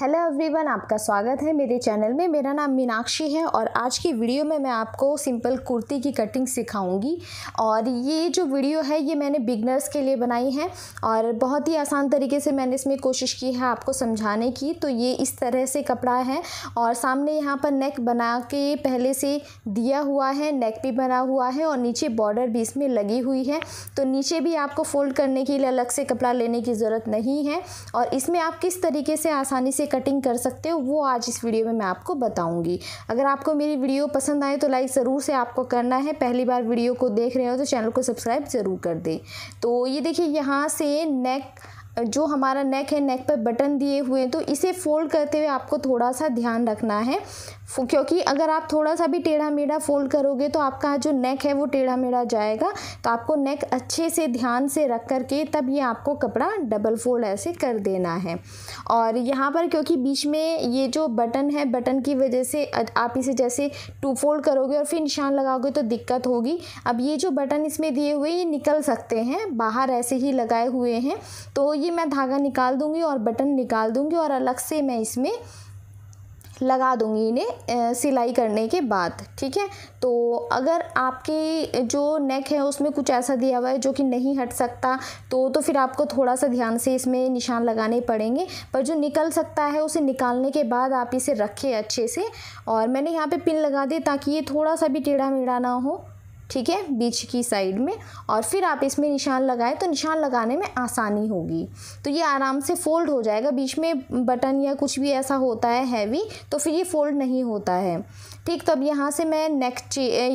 hello everyone आपका स्वागत है मेरे चैनल में मेरा नाम मीनाक्षी है और आज की वीडियो में मैं आपको सिंपल कुर्ती की कटिंग सिखाऊंगी और ये जो वीडियो है ये मैंने बिगनर्स के लिए बनाई है और बहुत ही आसान तरीके से मैंने इसमें कोशिश की है आपको समझाने की तो ये इस तरह से कपड़ा है और सामने यहाँ पर नेक बना के पहले से दिया हुआ है नेक भी बना हुआ है और नीचे बॉर्डर भी इसमें लगी हुई है तो नीचे भी आपको फोल्ड करने के लिए अलग से कपड़ा लेने की ज़रूरत नहीं है और इसमें आप किस तरीके से आसानी से कटिंग कर सकते हो वो आज इस वीडियो में मैं आपको बताऊंगी अगर आपको मेरी वीडियो पसंद आए तो लाइक ज़रूर से आपको करना है पहली बार वीडियो को देख रहे हो तो चैनल को सब्सक्राइब ज़रूर कर दें तो ये देखिए यहाँ से नेक जो हमारा नेक है नेक पर बटन दिए हुए हैं तो इसे फोल्ड करते हुए आपको थोड़ा सा ध्यान रखना है क्योंकि अगर आप थोड़ा सा भी टेढ़ा मेढ़ा फोल्ड करोगे तो आपका जो नेक है वो टेढ़ा मेढ़ा जाएगा तो आपको नेक अच्छे से ध्यान से रख कर के तब ये आपको कपड़ा डबल फोल्ड ऐसे कर देना है और यहाँ पर क्योंकि बीच में ये जो बटन है बटन की वजह से आप इसे जैसे टू फोल्ड करोगे और फिर निशान लगाओगे तो दिक्कत होगी अब ये जो बटन इसमें दिए हुए ये निकल सकते हैं बाहर ऐसे ही लगाए हुए हैं तो ये मैं धागा निकाल दूँगी और बटन निकाल दूँगी और अलग से मैं इसमें लगा दूँगी इन्हें सिलाई करने के बाद ठीक है तो अगर आपके जो नेक है उसमें कुछ ऐसा दिया हुआ है जो कि नहीं हट सकता तो तो फिर आपको थोड़ा सा ध्यान से इसमें निशान लगाने पड़ेंगे पर जो निकल सकता है उसे निकालने के बाद आप इसे रखें अच्छे से और मैंने यहाँ पे पिन लगा दी ताकि ये थोड़ा सा भी टेढ़ा मेढ़ा ना हो ठीक है बीच की साइड में और फिर आप इसमें निशान लगाएं तो निशान लगाने में आसानी होगी तो ये आराम से फोल्ड हो जाएगा बीच में बटन या कुछ भी ऐसा होता है हैवी तो फिर ये फोल्ड नहीं होता है ठीक तो अब यहाँ से मैं नेक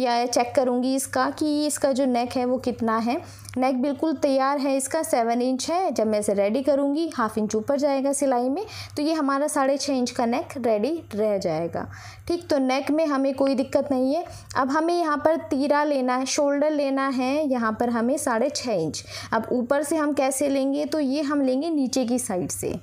या चेक करूँगी इसका कि इसका जो नेक है वो कितना है नेक बिल्कुल तैयार है इसका सेवन इंच है जब मैं इसे रेडी करूँगी हाफ इंच ऊपर जाएगा सिलाई में तो ये हमारा साढ़े छः इंच का नेक रेडी रह जाएगा ठीक तो नेक में हमें कोई दिक्कत नहीं है अब हमें यहाँ पर तीरा लेना है शोल्डर लेना है यहाँ पर हमें साढ़े छः इंच अब ऊपर से हम कैसे लेंगे तो ये हम लेंगे नीचे की साइड से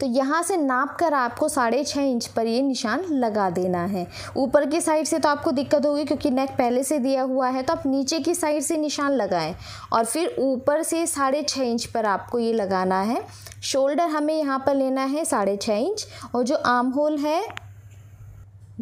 तो यहाँ से नाप कर आपको साढ़े छः इंच पर ये निशान लगा देना है ऊपर की साइड से तो आपको दिक्कत होगी क्योंकि नेक पहले से दिया हुआ है तो आप नीचे की साइड से निशान लगाएं और फिर ऊपर से साढ़े छः इंच पर आपको ये लगाना है शोल्डर हमें यहाँ पर लेना है साढ़े छः इंच और जो आर्म होल है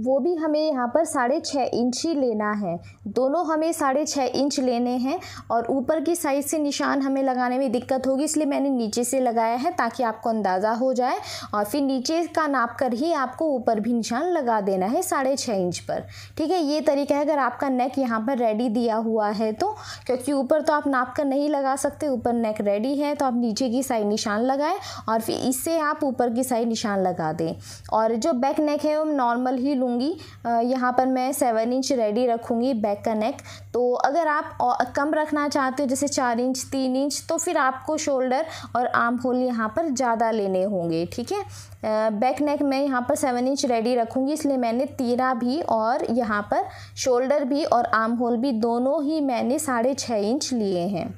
वो भी हमें यहाँ पर साढ़े छः इंच ही लेना है दोनों हमें साढ़े छः इंच लेने हैं और ऊपर की साइड से निशान हमें लगाने में दिक्कत होगी इसलिए मैंने नीचे से लगाया है ताकि आपको अंदाज़ा हो जाए और फिर नीचे का नाप कर ही आपको ऊपर भी निशान लगा देना है साढ़े छः इंच पर ठीक है ये तरीका है अगर आपका नेक यहाँ पर रेडी दिया हुआ है तो क्योंकि ऊपर तो आप नाप कर नहीं लगा सकते ऊपर नेक रेडी है तो आप नीचे की साइड निशान लगाएँ और फिर इससे आप ऊपर की साइड निशान लगा दें और जो बैक नेक है वो नॉर्मल ही लूँ रखूँगी यहाँ पर मैं सेवन इंच रेडी रखूँगी बैक का नेक तो अगर आप कम रखना चाहते हो जैसे चार इंच तीन इंच तो फिर आपको शोल्डर और आर्म होल यहाँ पर ज़्यादा लेने होंगे ठीक है बैक नेक मैं यहाँ पर सेवन इंच रेडी रखूँगी इसलिए मैंने तीरा भी और यहाँ पर शोल्डर भी और आर्म होल भी दोनों ही मैंने साढ़े छः इंच लिए हैं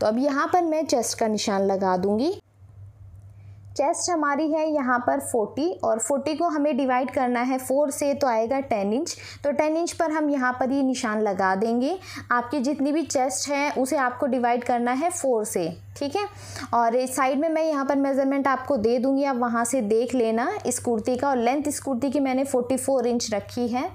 तो अब यहाँ पर मैं चेस्ट का निशान लगा दूँगी चेस्ट हमारी है यहाँ पर 40 और 40 को हमें डिवाइड करना है 4 से तो आएगा 10 इंच तो 10 इंच पर हम यहाँ पर ये निशान लगा देंगे आपकी जितनी भी चेस्ट है उसे आपको डिवाइड करना है 4 से ठीक है और इस साइड में मैं यहाँ पर मेज़रमेंट आपको दे दूँगी आप वहाँ से देख लेना इस कुर्ती का और लेंथ इस कुर्ती की मैंने 44 इंच रखी है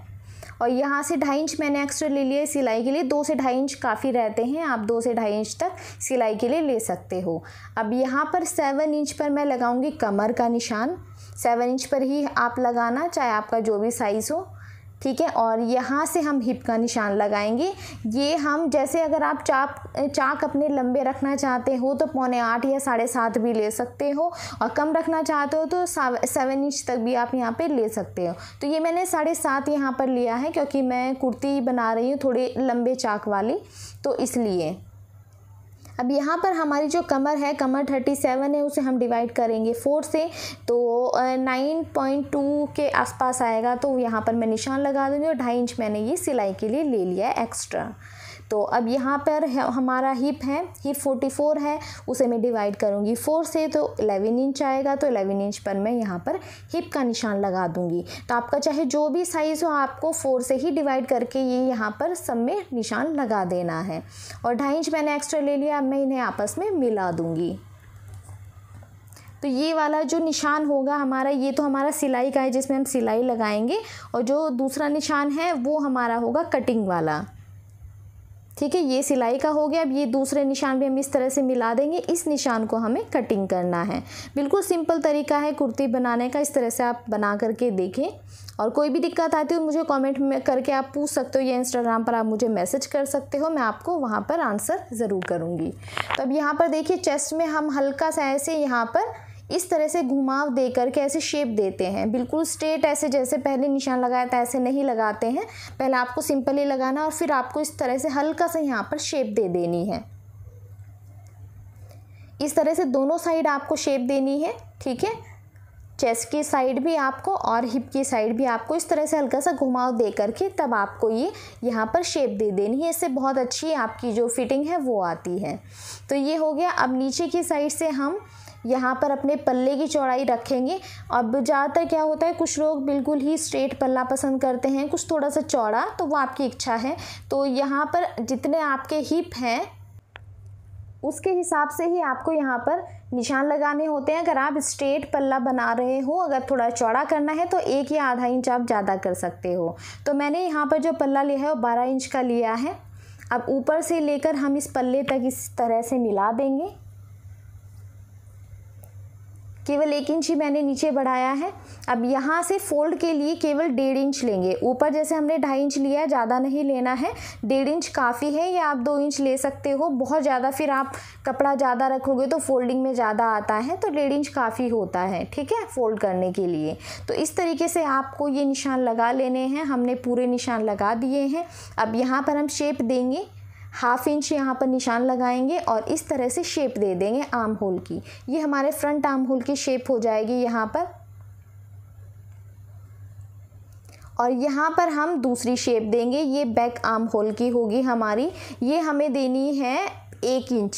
और यहाँ से ढाई इंच मैंने एक्स्ट्रा ले लिया है सिलाई के लिए दो से ढाई इंच काफ़ी रहते हैं आप दो से ढाई इंच तक सिलाई के लिए ले सकते हो अब यहाँ पर सेवन इंच पर मैं लगाऊँगी कमर का निशान सेवन इंच पर ही आप लगाना चाहे आपका जो भी साइज़ हो ठीक है और यहाँ से हम हिप का निशान लगाएंगे ये हम जैसे अगर आप चाप चाक अपने लंबे रखना चाहते हो तो पौने आठ या साढ़े सात भी ले सकते हो और कम रखना चाहते हो तो सेवन इंच तक भी आप यहाँ पे ले सकते हो तो ये मैंने साढ़े सात यहाँ पर लिया है क्योंकि मैं कुर्ती बना रही हूँ थोड़े लंबे चाक वाली तो इसलिए अब यहाँ पर हमारी जो कमर है कमर थर्टी सेवन है उसे हम डिवाइड करेंगे फोर से तो नाइन पॉइंट टू के आसपास आएगा तो यहाँ पर मैं निशान लगा दूँगी और ढाई इंच मैंने ये सिलाई के लिए ले लिया एक्स्ट्रा तो अब यहाँ पर हमारा हिप है हिप 44 है उसे मैं डिवाइड करूँगी फोर से तो 11 इंच आएगा तो 11 इंच पर मैं यहाँ पर हिप का निशान लगा दूँगी तो आपका चाहे जो भी साइज़ हो आपको फोर से ही डिवाइड करके ये यहाँ पर सब में निशान लगा देना है और ढाई इंच मैंने एक्स्ट्रा ले लिया अब मैं इन्हें आपस में मिला दूँगी तो ये वाला जो निशान होगा हमारा ये तो हमारा सिलाई का है जिसमें हम सिलाई लगाएंगे और जो दूसरा निशान है वो हमारा होगा कटिंग वाला ठीक है ये सिलाई का हो गया अब ये दूसरे निशान भी हम इस तरह से मिला देंगे इस निशान को हमें कटिंग करना है बिल्कुल सिंपल तरीका है कुर्ती बनाने का इस तरह से आप बना करके देखें और कोई भी दिक्कत आती हो मुझे कमेंट में करके आप पूछ सकते हो या इंस्टाग्राम पर आप मुझे मैसेज कर सकते हो मैं आपको वहाँ पर आंसर ज़रूर करूँगी तो अब यहाँ पर देखिए चेस्ट में हम हल्का सा ऐसे यहाँ पर इस तरह से घुमाव दे करके ऐसे शेप देते हैं बिल्कुल स्ट्रेट ऐसे जैसे पहले निशान लगाया था ऐसे नहीं लगाते हैं पहले आपको सिंपली लगाना और फिर आपको इस तरह से हल्का सा यहाँ पर शेप दे देनी है इस तरह से दोनों साइड आपको शेप देनी है ठीक है चेस्ट की साइड भी आपको और हिप की साइड भी आपको इस तरह से हल्का सा घुमाव दे करके तब आपको ये यहाँ पर शेप दे देनी है इससे बहुत अच्छी आपकी जो फिटिंग है वो आती है तो ये हो गया अब नीचे की साइड से हम यहाँ पर अपने पल्ले की चौड़ाई रखेंगे अब ज़्यादातर क्या होता है कुछ लोग बिल्कुल ही स्ट्रेट पल्ला पसंद करते हैं कुछ थोड़ा सा चौड़ा तो वो आपकी इच्छा है तो यहाँ पर जितने आपके हिप हैं उसके हिसाब से ही आपको यहाँ पर निशान लगाने होते हैं अगर आप स्ट्रेट पल्ला बना रहे हो अगर थोड़ा चौड़ा करना है तो एक या आधा इंच आप ज़्यादा कर सकते हो तो मैंने यहाँ पर जो पल्ला लिया है वो बारह इंच का लिया है अब ऊपर से लेकर हम इस पल्ले तक इस तरह से मिला देंगे केवल एक इंच ही मैंने नीचे बढ़ाया है अब यहाँ से फोल्ड के लिए केवल डेढ़ इंच लेंगे ऊपर जैसे हमने ढाई इंच लिया है ज़्यादा नहीं लेना है डेढ़ इंच काफ़ी है या आप दो इंच ले सकते हो बहुत ज़्यादा फिर आप कपड़ा ज़्यादा रखोगे तो फोल्डिंग में ज़्यादा आता है तो डेढ़ इंच काफ़ी होता है ठीक है फोल्ड करने के लिए तो इस तरीके से आपको ये निशान लगा लेने हैं हमने पूरे निशान लगा दिए हैं अब यहाँ पर हम शेप देंगे हाफ इंच यहाँ पर निशान लगाएंगे और इस तरह से शेप दे देंगे आर्म होल की ये हमारे फ्रंट आर्म होल की शेप हो जाएगी यहाँ पर और यहाँ पर हम दूसरी शेप देंगे ये बैक आर्म होल की होगी हमारी ये हमें देनी है एक इंच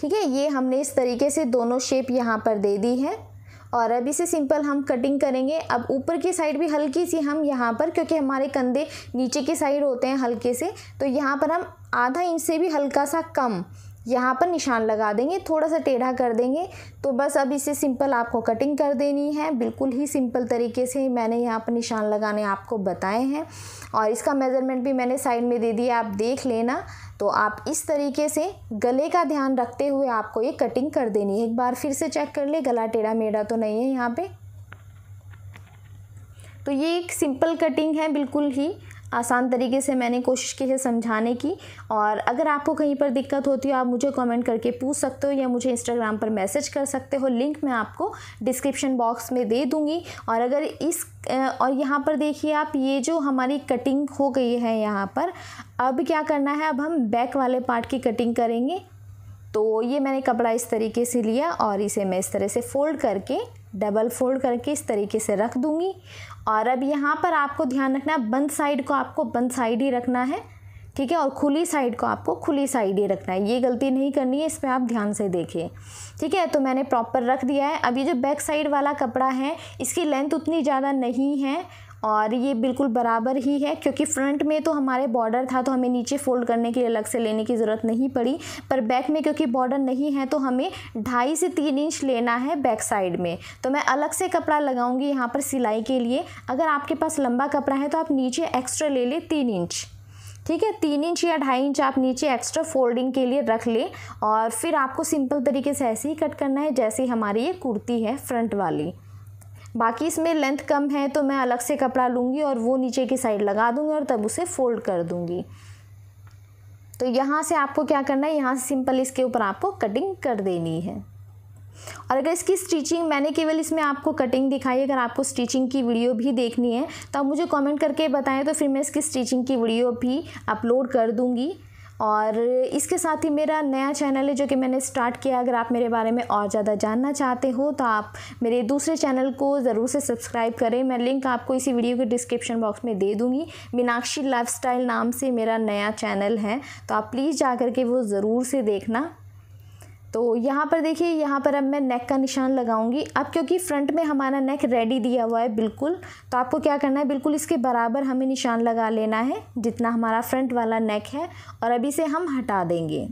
ठीक है ये हमने इस तरीके से दोनों शेप यहाँ पर दे दी है और अब इसे सिंपल हम कटिंग करेंगे अब ऊपर की साइड भी हल्की सी हम यहाँ पर क्योंकि हमारे कंधे नीचे की साइड होते हैं हल्के से तो यहाँ पर हम आधा इंच से भी हल्का सा कम यहाँ पर निशान लगा देंगे थोड़ा सा टेढ़ा कर देंगे तो बस अब इसे सिंपल आपको कटिंग कर देनी है बिल्कुल ही सिंपल तरीके से मैंने यहाँ पर निशान लगाने आपको बताए हैं और इसका मेज़रमेंट भी मैंने साइड में दे दिया आप देख लेना तो आप इस तरीके से गले का ध्यान रखते हुए आपको ये कटिंग कर देनी है एक बार फिर से चेक कर ले गला टेढ़ा मेढ़ा तो नहीं है यहाँ पे तो ये एक सिंपल कटिंग है बिल्कुल ही आसान तरीके से मैंने कोशिश की है समझाने की और अगर आपको कहीं पर दिक्कत होती हो आप मुझे कमेंट करके पूछ सकते हो या मुझे इंस्टाग्राम पर मैसेज कर सकते हो लिंक मैं आपको डिस्क्रिप्शन बॉक्स में दे दूँगी और अगर इस और यहाँ पर देखिए आप ये जो हमारी कटिंग हो गई है यहाँ पर अब क्या करना है अब हम बैक वाले पार्ट की कटिंग करेंगे तो ये मैंने कपड़ा इस तरीके से लिया और इसे मैं इस तरह से फ़ोल्ड करके डबल फोल्ड करके इस तरीके से रख दूँगी और अब यहाँ पर आपको ध्यान रखना है बंद साइड को आपको बंद साइड ही रखना है ठीक है और खुली साइड को आपको खुली साइड ही रखना है ये गलती नहीं करनी है इस पर आप ध्यान से देखिए ठीक है तो मैंने प्रॉपर रख दिया है अब ये जो बैक साइड वाला कपड़ा है इसकी लेंथ उतनी ज़्यादा नहीं है और ये बिल्कुल बराबर ही है क्योंकि फ्रंट में तो हमारे बॉर्डर था तो हमें नीचे फोल्ड करने के लिए अलग से लेने की ज़रूरत नहीं पड़ी पर बैक में क्योंकि बॉर्डर नहीं है तो हमें ढाई से तीन इंच लेना है बैक साइड में तो मैं अलग से कपड़ा लगाऊंगी यहाँ पर सिलाई के लिए अगर आपके पास लंबा कपड़ा है तो आप नीचे एक्स्ट्रा ले लें तीन इंच ठीक है तीन इंच या ढाई इंच आप नीचे एक्स्ट्रा फोल्डिंग के लिए रख लें और फिर आपको सिंपल तरीके से ऐसे ही कट करना है जैसे हमारी ये कुर्ती है फ्रंट वाली बाकी इसमें लेंथ कम है तो मैं अलग से कपड़ा लूँगी और वो नीचे की साइड लगा दूँगी और तब उसे फोल्ड कर दूँगी तो यहाँ से आपको क्या करना है यहाँ से सिंपल इसके ऊपर आपको कटिंग कर देनी है और अगर इसकी स्टिचिंग मैंने केवल इसमें आपको कटिंग दिखाई अगर आपको स्टिचिंग की वीडियो भी देखनी है तो आप मुझे कमेंट करके बताएं तो फिर मैं इसकी स्टिचिंग की वीडियो भी अपलोड कर दूंगी और इसके साथ ही मेरा नया चैनल है जो कि मैंने स्टार्ट किया अगर आप मेरे बारे में और ज़्यादा जानना चाहते हो तो आप मेरे दूसरे चैनल को ज़रूर से सब्सक्राइब करें मैं लिंक आपको इसी वीडियो के डिस्क्रिप्शन बॉक्स में दे दूँगी मीनाक्षी लाइफ नाम से मेरा नया चैनल है तो आप प्लीज़ जा के वो ज़रूर से देखना तो यहाँ पर देखिए यहाँ पर अब मैं नेक का निशान लगाऊंगी अब क्योंकि फ्रंट में हमारा नेक रेडी दिया हुआ है बिल्कुल तो आपको क्या करना है बिल्कुल इसके बराबर हमें निशान लगा लेना है जितना हमारा फ्रंट वाला नेक है और अभी से हम हटा देंगे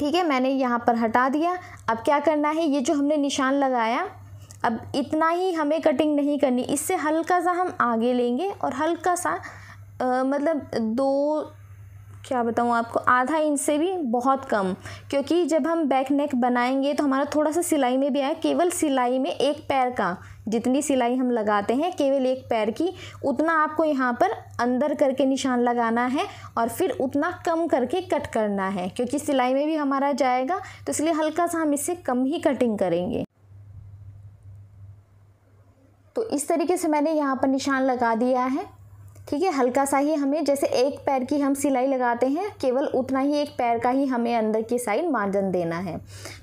ठीक है मैंने यहाँ पर हटा दिया अब क्या करना है ये जो हमने निशान लगाया अब इतना ही हमें कटिंग नहीं करनी इससे हल्का सा हम आगे लेंगे और हल्का सा आ, मतलब दो क्या बताऊँ आपको आधा इंच से भी बहुत कम क्योंकि जब हम बैक नेक बनाएंगे तो हमारा थोड़ा सा सिलाई में भी आया केवल सिलाई में एक पैर का जितनी सिलाई हम लगाते हैं केवल एक पैर की उतना आपको यहाँ पर अंदर करके निशान लगाना है और फिर उतना कम करके कट करना है क्योंकि सिलाई में भी हमारा जाएगा तो इसलिए हल्का सा हम इससे कम ही कटिंग करेंगे तो इस तरीके से मैंने यहाँ पर निशान लगा दिया है ठीक है हल्का सा ही हमें जैसे एक पैर की हम सिलाई लगाते हैं केवल उतना ही एक पैर का ही हमें अंदर की साइड मार्जन देना है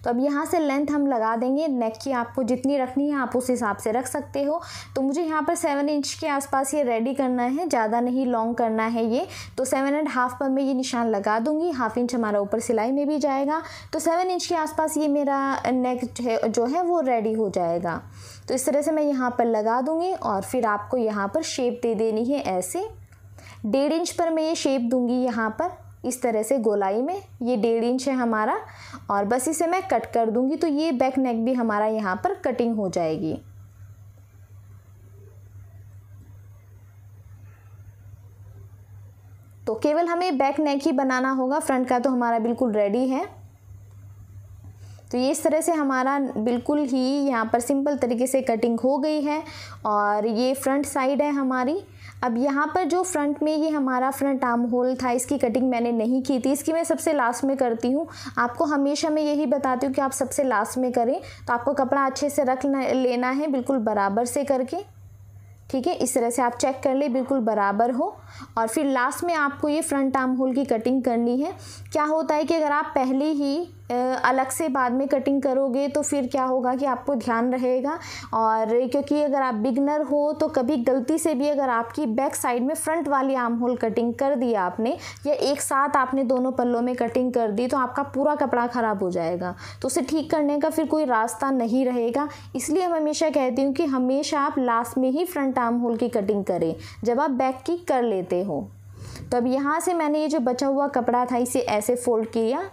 तो अब यहाँ से लेंथ हम लगा देंगे नेक की आपको जितनी रखनी है आप उस हिसाब से रख सकते हो तो मुझे यहाँ पर सेवन इंच के आसपास ये रेडी करना है ज़्यादा नहीं लॉन्ग करना है ये तो सेवन एंड हाफ पर मैं ये निशान लगा दूँगी हाफ इंच हमारा ऊपर सिलाई में भी जाएगा तो सेवन इंच के आसपास ये मेरा नेक जो है वो रेडी हो जाएगा तो इस तरह से मैं यहाँ पर लगा दूँगी और फिर आपको यहाँ पर शेप दे देनी है ऐसे डेढ़ इंच पर मैं ये शेप दूँगी यहाँ पर इस तरह से गोलाई में ये डेढ़ इंच है हमारा और बस इसे मैं कट कर दूँगी तो ये बैक नेक भी हमारा यहाँ पर कटिंग हो जाएगी तो केवल हमें बैक नेक ही बनाना होगा फ्रंट का तो हमारा बिल्कुल रेडी है तो ये इस तरह से हमारा बिल्कुल ही यहाँ पर सिंपल तरीके से कटिंग हो गई है और ये फ्रंट साइड है हमारी अब यहाँ पर जो फ्रंट में ये हमारा फ्रंट आर्म होल था इसकी कटिंग मैंने नहीं की थी इसकी मैं सबसे लास्ट में करती हूँ आपको हमेशा मैं यही बताती हूँ कि आप सबसे लास्ट में करें तो आपको कपड़ा अच्छे से रख लेना है बिल्कुल बराबर से करके ठीक है इस तरह से आप चेक कर ले बिल्कुल बराबर हो और फिर लास्ट में आपको ये फ्रंट आर्म होल की कटिंग करनी है क्या होता है कि अगर आप पहले ही अलग से बाद में कटिंग करोगे तो फिर क्या होगा कि आपको ध्यान रहेगा और क्योंकि अगर आप बिगनर हो तो कभी गलती से भी अगर आपकी बैक साइड में फ्रंट वाली आर्म होल कटिंग कर दी आपने या एक साथ आपने दोनों पल्लों में कटिंग कर दी तो आपका पूरा कपड़ा ख़राब हो जाएगा तो उसे ठीक करने का फिर कोई रास्ता नहीं रहेगा इसलिए मैं हमेशा कहती हूँ कि हमेशा आप लास्ट में ही फ्रंट आर्म होल की कटिंग करें जब आप बैक की कर लेते हो तो अब यहाँ से मैंने ये जो बचा हुआ कपड़ा था इसे ऐसे फोल्ड किया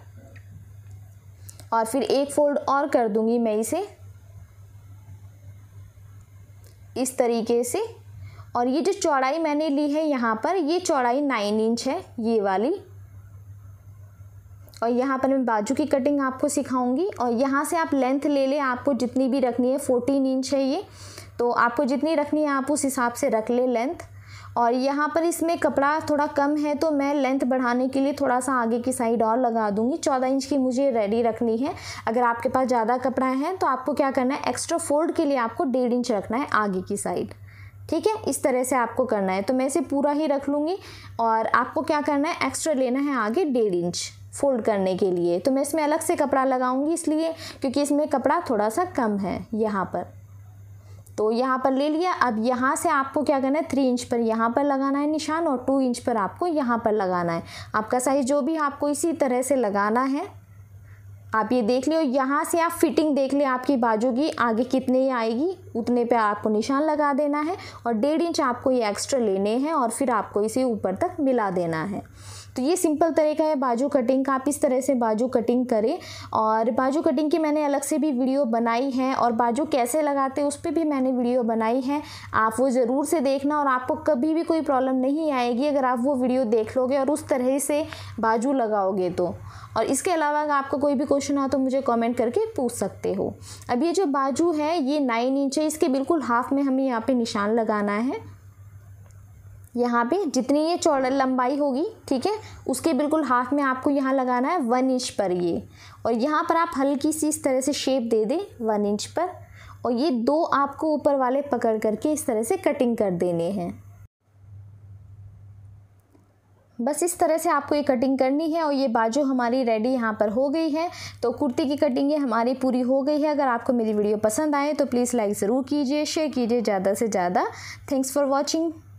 और फिर एक फोल्ड और कर दूंगी मैं इसे इस तरीके से और ये जो चौड़ाई मैंने ली है यहाँ पर ये चौड़ाई नाइन इंच है ये वाली और यहाँ पर मैं बाजू की कटिंग आपको सिखाऊंगी और यहाँ से आप लेंथ ले लें आपको जितनी भी रखनी है फोर्टीन इंच है ये तो आपको जितनी रखनी है आप उस हिसाब से रख लें लेंथ और यहाँ पर इसमें कपड़ा थोड़ा कम है तो मैं लेंथ बढ़ाने के लिए थोड़ा सा आगे की साइड और लगा दूँगी चौदह इंच की मुझे रेडी रखनी है अगर आपके पास ज़्यादा कपड़ा है तो आपको क्या करना है एक्स्ट्रा फोल्ड के लिए आपको डेढ़ इंच रखना है आगे की साइड ठीक है इस तरह से आपको करना है तो मैं इसे पूरा ही रख लूँगी और आपको क्या करना है एक्स्ट्रा लेना है आगे डेढ़ इंच फोल्ड करने के लिए तो मैं इसमें अलग से कपड़ा लगाऊंगी इसलिए क्योंकि इसमें कपड़ा थोड़ा सा कम है यहाँ पर तो यहाँ पर ले लिया अब यहाँ से आपको क्या करना है थ्री इंच पर यहाँ पर लगाना है निशान और टू इंच पर आपको यहाँ पर लगाना है आपका साइज़ जो भी आपको इसी तरह से लगाना है आप ये देख लियो यहाँ से आप फिटिंग देख लें आपकी बाजू की आगे कितने आएगी उतने पे आपको निशान लगा देना है और डेढ़ इंच आपको ये एक्स्ट्रा लेने हैं और फिर आपको इसे ऊपर तक मिला देना है तो ये सिंपल तरीका है बाजू कटिंग का आप इस तरह से बाजू कटिंग करें और बाजू कटिंग की मैंने अलग से भी वीडियो बनाई है और बाजू कैसे लगाते उस पर भी मैंने वीडियो बनाई है आप वो ज़रूर से देखना और आपको कभी भी कोई प्रॉब्लम नहीं आएगी अगर आप वो वीडियो देख लोगे और उस तरह से बाजू लगाओगे तो और इसके अलावा अगर आपका कोई भी क्वेश्चन हो तो मुझे कमेंट करके पूछ सकते हो अब ये जो बाजू है ये नाइन इंच है इसके बिल्कुल हाफ में हमें यहाँ पे निशान लगाना है यहाँ पे जितनी ये चौड़ा लंबाई होगी ठीक है उसके बिल्कुल हाफ में आपको यहाँ लगाना है वन इंच पर ये और यहाँ पर आप हल्की सी इस तरह से शेप दे दें वन इंच पर और ये दो आपको ऊपर वाले पकड़ करके इस तरह से कटिंग कर देने हैं बस इस तरह से आपको ये कटिंग करनी है और ये बाजू हमारी रेडी यहाँ पर हो गई है तो कुर्ती की कटिंग ये हमारी पूरी हो गई है अगर आपको मेरी वीडियो पसंद आए तो प्लीज़ लाइक ज़रूर कीजिए शेयर कीजिए ज़्यादा से ज़्यादा थैंक्स फॉर वॉचिंग